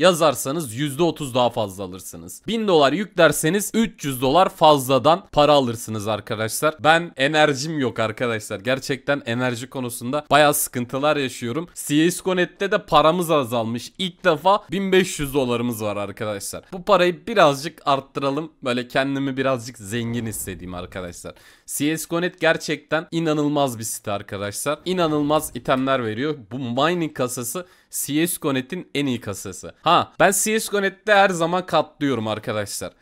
yazarsanız %30 daha fazla alırsınız. 1000 dolar yüklerseniz 300 dolar fazladan para alırsınız arkadaşlar. Ben enerjim yok arkadaşlar. Gerçekten enerji konusunda baya sıkıntılar yaşıyorum. CSGO.net'te de paramız azalmış. İlk defa 1500 dolarımız var arkadaşlar. Bu parayı birazcık arttıralım. Böyle kendimi birazcık zengin hissedeyim arkadaşlar. CSGO.net gerçekten inanılmaz bir site arkadaşlar. İnanılmaz itemler veriyor. Bu mining kasası CSGO.net'in en iyi kasası. Ha ben CSGO.net'te her zaman katlıyorum arkadaşlar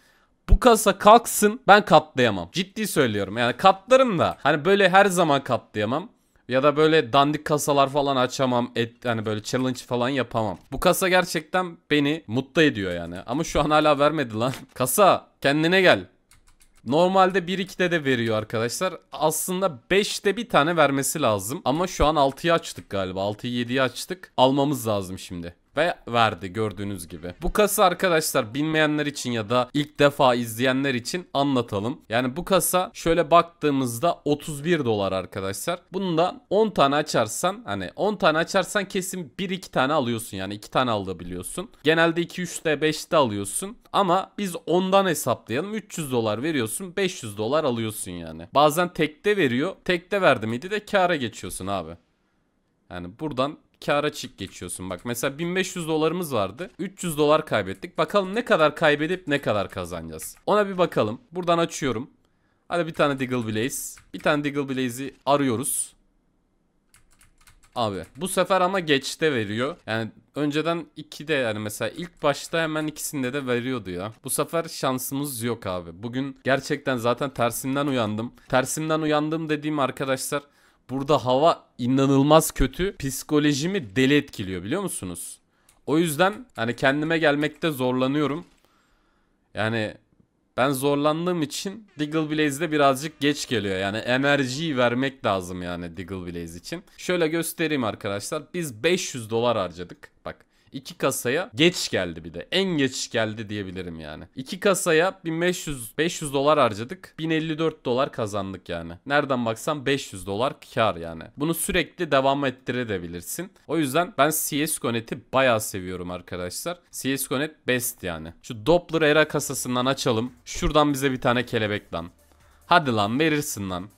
bu kasa kalksın ben katlayamam. Ciddi söylüyorum yani katlarım da hani böyle her zaman katlayamam. Ya da böyle dandik kasalar falan açamam. Et, hani böyle challenge falan yapamam. Bu kasa gerçekten beni mutlu ediyor yani. Ama şu an hala vermedi lan. Kasa kendine gel. Normalde 1-2'de de veriyor arkadaşlar. Aslında 5'te bir tane vermesi lazım. Ama şu an 6'yı açtık galiba. 6'yı 7'yi açtık. Almamız lazım şimdi ve verdi gördüğünüz gibi. Bu kasa arkadaşlar bilmeyenler için ya da ilk defa izleyenler için anlatalım. Yani bu kasa şöyle baktığımızda 31 dolar arkadaşlar. bundan 10 tane açarsan hani 10 tane açarsan kesin 1-2 tane alıyorsun yani 2 tane alabiliyorsun. Genelde 2-3'te 5'te alıyorsun. Ama biz ondan hesaplayalım. 300 dolar veriyorsun 500 dolar alıyorsun yani. Bazen tekte veriyor. Tekte verdi miydi de kâra geçiyorsun abi. Yani buradan kâra çık geçiyorsun. Bak mesela 1500 dolarımız vardı. 300 dolar kaybettik. Bakalım ne kadar kaybedip ne kadar kazanacağız. Ona bir bakalım. Buradan açıyorum. Hadi bir tane Diggle Blaze. Bir tane Diggle Blaze'i arıyoruz. Abi bu sefer ama geçte veriyor. Yani önceden iki de yani mesela ilk başta hemen ikisinde de veriyordu ya. Bu sefer şansımız yok abi. Bugün gerçekten zaten tersimden uyandım. Tersimden uyandım dediğim arkadaşlar Burada hava inanılmaz kötü. Psikolojimi deli etkiliyor biliyor musunuz? O yüzden hani kendime gelmekte zorlanıyorum. Yani ben zorlandığım için Diggle Blaze'de birazcık geç geliyor. Yani enerjiyi vermek lazım yani Diggle Blaze için. Şöyle göstereyim arkadaşlar. Biz 500 dolar harcadık. İki kasaya geç geldi bir de. En geç geldi diyebilirim yani. İki kasaya 1500 500 dolar harcadık. 1054 dolar kazandık yani. Nereden baksan 500 dolar kar yani. Bunu sürekli devam ettirebilirsin. O yüzden ben CS:GO net'i bayağı seviyorum arkadaşlar. CS:GO net best yani. Şu Doppler era kasasından açalım. Şuradan bize bir tane kelebek lan. Hadi lan verirsin lan.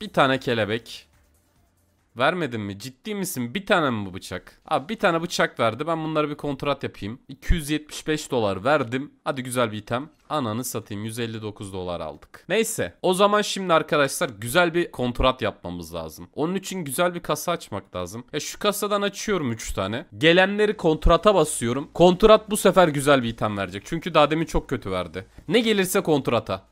Bir tane kelebek. Vermedin mi? Ciddi misin? Bir tane mi bu bıçak? Abi bir tane bıçak verdi. Ben bunlara bir kontrat yapayım. 275 dolar verdim. Hadi güzel bir item. Ananı satayım 159 dolar aldık. Neyse o zaman şimdi arkadaşlar güzel bir kontrat yapmamız lazım. Onun için güzel bir kasa açmak lazım. Ya şu kasadan açıyorum 3 tane. Gelenleri kontrata basıyorum. Kontrat bu sefer güzel bir item verecek. Çünkü daha demin çok kötü verdi. Ne gelirse kontrata.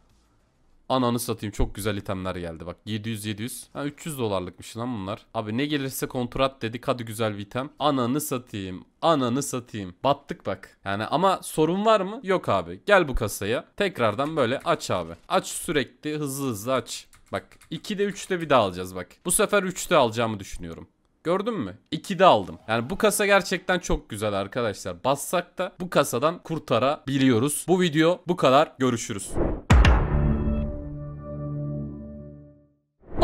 Ananı satayım çok güzel itemler geldi bak 700 700 ha 300 dolarlıkmış lan bunlar Abi ne gelirse kontrat dedik hadi güzel bir item Ananı satayım ananı satayım battık bak Yani ama sorun var mı yok abi gel bu kasaya Tekrardan böyle aç abi aç sürekli hızlı hızlı aç Bak 2'de 3'te bir daha alacağız bak Bu sefer 3'te alacağımı düşünüyorum Gördün mü? 2'de aldım. Yani bu kasa gerçekten çok güzel arkadaşlar. Bassak da bu kasadan kurtarabiliyoruz. Bu video bu kadar. Görüşürüz.